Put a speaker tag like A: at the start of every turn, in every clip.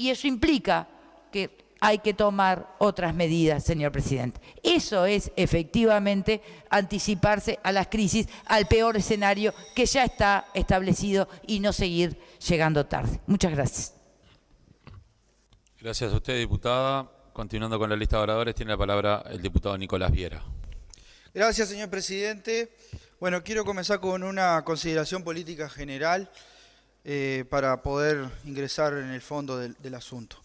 A: y eso implica que hay que tomar otras medidas, señor presidente. Eso es efectivamente anticiparse a las crisis, al peor escenario que ya está establecido y no seguir llegando tarde. Muchas gracias. Gracias a usted, diputada. Continuando con la lista de oradores, tiene la palabra el diputado Nicolás Viera. Gracias, señor presidente. Bueno, quiero comenzar con una consideración política general. Eh, para poder ingresar en el fondo del, asunto.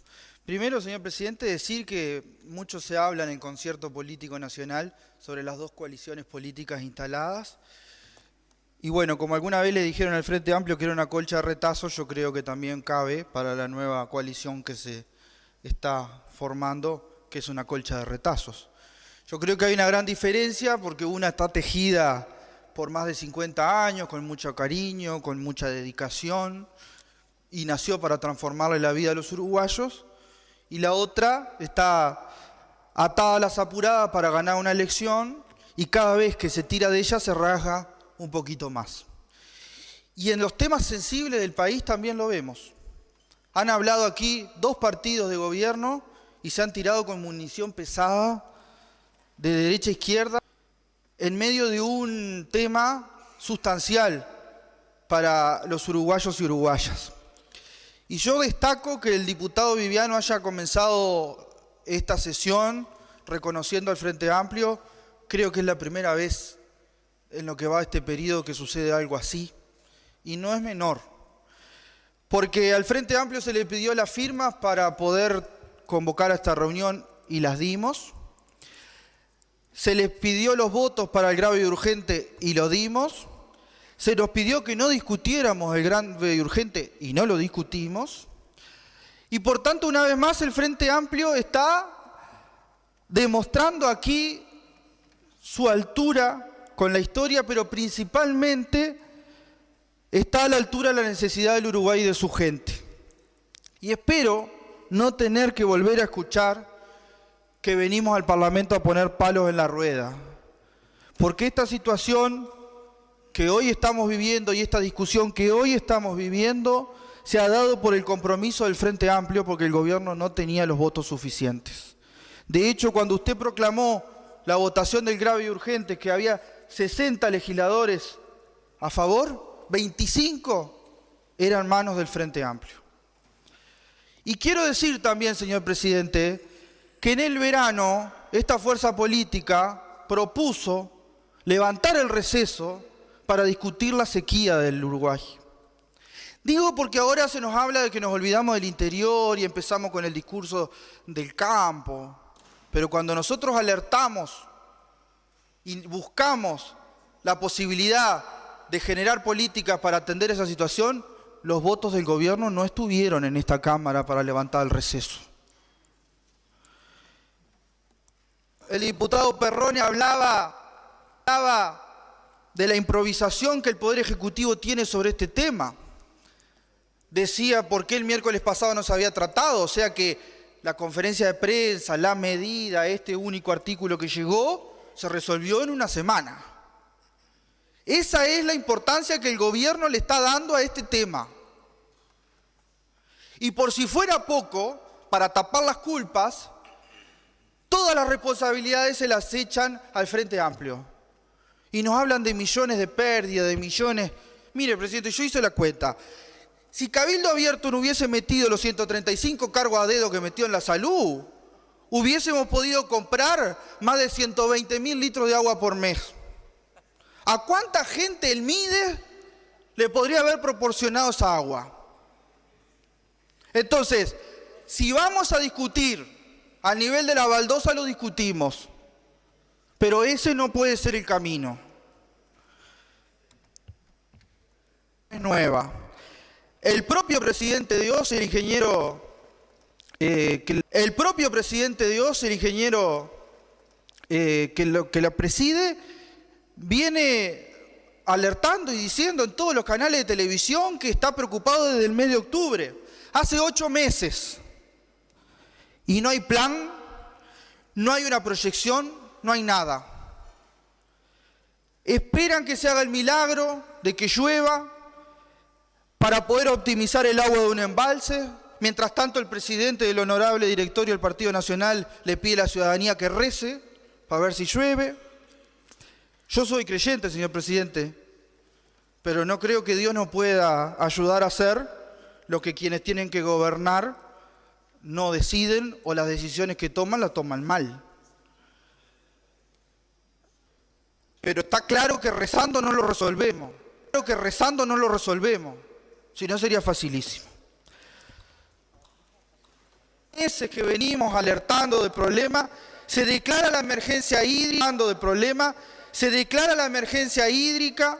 A: Primero, señor presidente, decir que muchos se hablan en concierto político nacional sobre las dos coaliciones políticas instaladas. Y bueno, como alguna vez le dijeron al Frente Amplio que era una colcha de retazos, yo creo que también cabe para la nueva coalición que se está formando, que es una colcha de retazos. Yo creo que hay una gran diferencia porque una está tejida por más de 50 años, con mucho cariño, con mucha dedicación, y nació para transformarle la vida a los uruguayos, y la otra está atada a las apuradas para ganar una elección, y cada vez que se tira de ella se rasga un poquito más. Y en los temas sensibles del país también lo vemos. Han hablado aquí dos partidos de gobierno y se han tirado con munición pesada de derecha a izquierda en medio de un tema sustancial para los uruguayos y uruguayas. Y yo destaco que el diputado Viviano haya comenzado esta sesión reconociendo al Frente Amplio. Creo que es la primera vez en lo que va este periodo que sucede algo así. Y no es menor, porque al Frente Amplio se le pidió las firmas para poder convocar a esta reunión y las dimos se les pidió los votos para el grave y urgente y lo dimos, se nos pidió que no discutiéramos el grave y urgente y no lo discutimos, y por tanto una vez más el Frente Amplio está demostrando aquí su altura con la historia, pero principalmente está a la altura de la necesidad del Uruguay y de su gente. Y espero no tener que volver a escuchar que venimos al Parlamento a poner palos en la rueda. Porque esta situación que hoy estamos viviendo y esta discusión que hoy estamos viviendo se ha dado por el compromiso del Frente Amplio porque el gobierno no tenía los votos suficientes. De hecho, cuando usted proclamó la votación del grave y urgente, que había 60 legisladores a favor, 25 eran manos del Frente Amplio. Y quiero decir también, señor presidente, que en el verano esta fuerza política propuso levantar el receso para discutir la sequía del Uruguay. Digo porque ahora se nos habla de que nos olvidamos del interior y empezamos con el discurso del campo, pero cuando nosotros alertamos y buscamos la posibilidad de generar políticas para atender esa situación, los votos del gobierno no estuvieron en esta Cámara para levantar el receso. el diputado Perrone hablaba, de la improvisación que el Poder Ejecutivo tiene sobre este tema. Decía por qué el miércoles pasado no se había tratado, o sea que la conferencia de prensa, la medida, este único artículo que llegó, se resolvió en una semana. Esa es la importancia que el gobierno le está dando a este tema. Y por si fuera poco, para tapar las culpas, Todas las responsabilidades se las echan al Frente Amplio. Y nos hablan de millones de pérdidas, de millones. Mire, presidente, yo hice la cuenta. Si Cabildo Abierto no hubiese metido los 135 cargos a dedo que metió en la salud, hubiésemos podido comprar más de 120 mil litros de agua por mes. ¿A cuánta gente el MIDE le podría haber proporcionado esa agua? Entonces, si vamos a discutir a nivel de la baldosa lo discutimos, pero ese no puede ser el camino. Es nueva. El propio presidente Dios, el ingeniero, eh, el propio presidente Dios, el ingeniero eh, que, lo, que la preside, viene alertando y diciendo en todos los canales de televisión que está preocupado desde el mes de octubre, hace ocho meses. Y no hay plan, no hay una proyección, no hay nada. Esperan que se haga el milagro de que llueva para poder optimizar el agua de un embalse. Mientras tanto, el presidente del honorable directorio del Partido Nacional le pide a la ciudadanía que rece para ver si llueve. Yo soy creyente, señor presidente, pero no creo que Dios nos pueda ayudar a hacer lo que quienes tienen que gobernar no deciden o las decisiones que toman las toman mal. Pero está claro que rezando no lo resolvemos. Claro que rezando no lo resolvemos. Si no sería facilísimo. Meses que venimos alertando de problemas, se declara la emergencia hídrica, de problema, se declara la emergencia hídrica,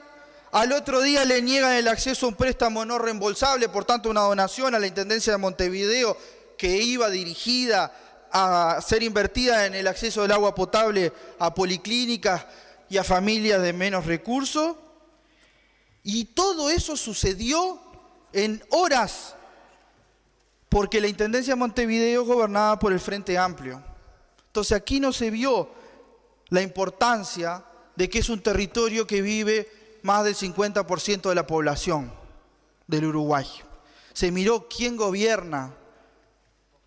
A: al otro día le niegan el acceso a un préstamo no reembolsable, por tanto una donación a la Intendencia de Montevideo que iba dirigida a ser invertida en el acceso del agua potable a policlínicas y a familias de menos recursos. Y todo eso sucedió en horas, porque la Intendencia de Montevideo es gobernada por el Frente Amplio. Entonces aquí no se vio la importancia de que es un territorio que vive más del 50% de la población del Uruguay. Se miró quién gobierna,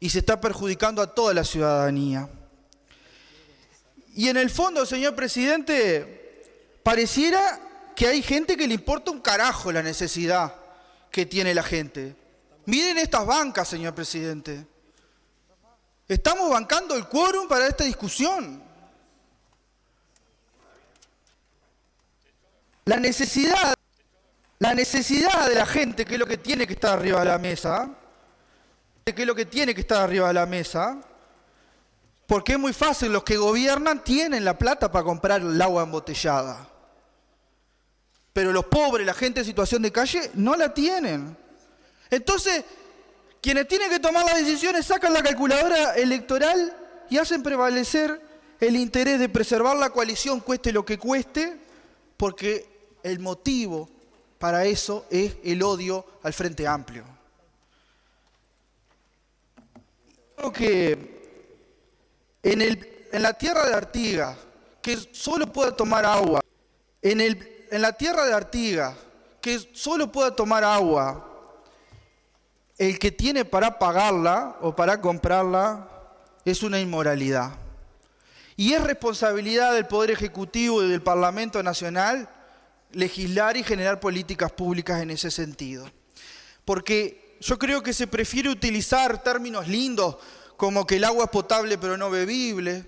A: y se está perjudicando a toda la ciudadanía. Y en el fondo, señor presidente, pareciera que hay gente que le importa un carajo la necesidad que tiene la gente. Miren estas bancas, señor presidente. Estamos bancando el quórum para esta discusión. La necesidad, la necesidad de la gente, que es lo que tiene que estar arriba de la mesa, qué es lo que tiene que estar arriba de la mesa, porque es muy fácil, los que gobiernan tienen la plata para comprar el agua embotellada, pero los pobres, la gente en situación de calle, no la tienen. Entonces, quienes tienen que tomar las decisiones sacan la calculadora electoral y hacen prevalecer el interés de preservar la coalición, cueste lo que cueste, porque el motivo para eso es el odio al Frente Amplio. que en, el, en la tierra de Artigas, que solo pueda tomar agua, en, el, en la tierra de Artigas, que solo pueda tomar agua, el que tiene para pagarla o para comprarla es una inmoralidad. Y es responsabilidad del Poder Ejecutivo y del Parlamento Nacional legislar y generar políticas públicas en ese sentido. Porque yo creo que se prefiere utilizar términos lindos como que el agua es potable pero no bebible,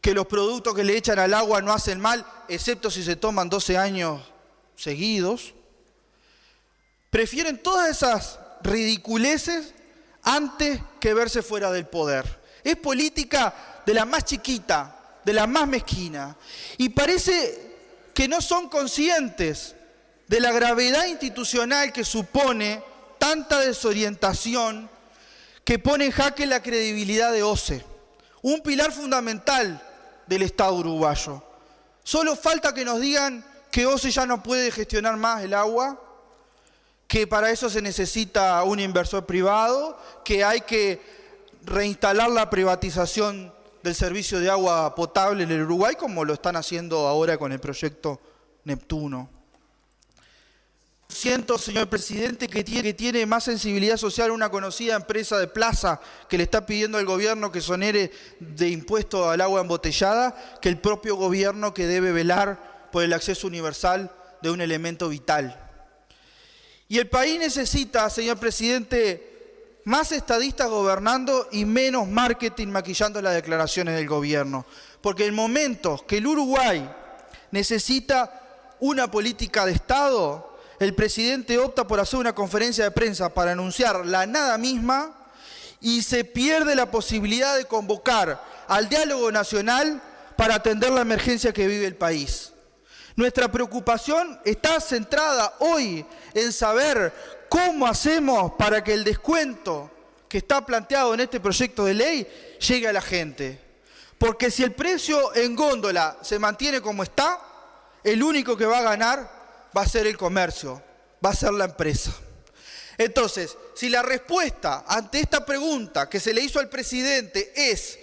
A: que los productos que le echan al agua no hacen mal, excepto si se toman 12 años seguidos. Prefieren todas esas ridiculeces antes que verse fuera del poder. Es política de la más chiquita, de la más mezquina. Y parece que no son conscientes de la gravedad institucional que supone tanta desorientación que pone en jaque la credibilidad de OCE, un pilar fundamental del Estado uruguayo. Solo falta que nos digan que OCE ya no puede gestionar más el agua, que para eso se necesita un inversor privado, que hay que reinstalar la privatización del servicio de agua potable en el Uruguay, como lo están haciendo ahora con el proyecto Neptuno. Siento, señor presidente, que tiene, más sensibilidad social una conocida empresa de plaza que le está pidiendo al gobierno que sonere de impuesto al agua embotellada que el propio gobierno que debe velar por el acceso universal de un elemento vital. Y el país necesita, señor presidente, más estadistas gobernando y menos marketing maquillando las declaraciones del gobierno. Porque el momento que el Uruguay necesita una política de Estado, el presidente opta por hacer una conferencia de prensa para anunciar la nada misma y se pierde la posibilidad de convocar al diálogo nacional para atender la emergencia que vive el país. Nuestra preocupación está centrada hoy en saber cómo hacemos para que el descuento que está planteado en este proyecto de ley llegue a la gente. Porque si el precio en góndola se mantiene como está, el único que va a ganar va a ser el comercio, va a ser la empresa. Entonces, si la respuesta ante esta pregunta que se le hizo al presidente es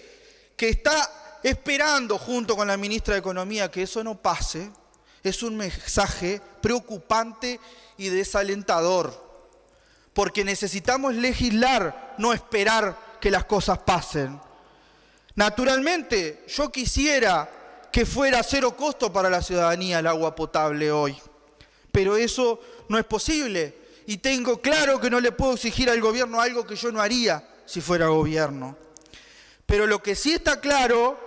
A: que está esperando junto con la ministra de Economía que eso no pase, es un mensaje preocupante y desalentador, porque necesitamos legislar, no esperar que las cosas pasen. Naturalmente, yo quisiera que fuera cero costo para la ciudadanía el agua potable hoy pero eso no es posible. Y tengo claro que no le puedo exigir al gobierno algo que yo no haría si fuera gobierno. Pero lo que sí está claro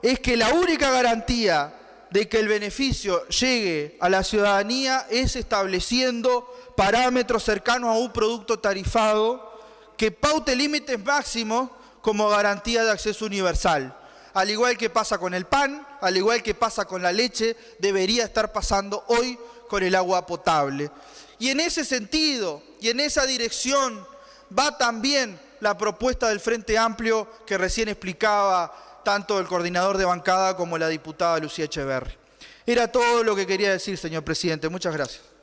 A: es que la única garantía de que el beneficio llegue a la ciudadanía es estableciendo parámetros cercanos a un producto tarifado que paute límites máximos como garantía de acceso universal. Al igual que pasa con el pan, al igual que pasa con la leche, debería estar pasando hoy el agua potable. Y en ese sentido y en esa dirección va también la propuesta del Frente Amplio que recién explicaba tanto el coordinador de bancada como la diputada Lucía Echeverri. Era todo lo que quería decir, señor presidente. Muchas gracias.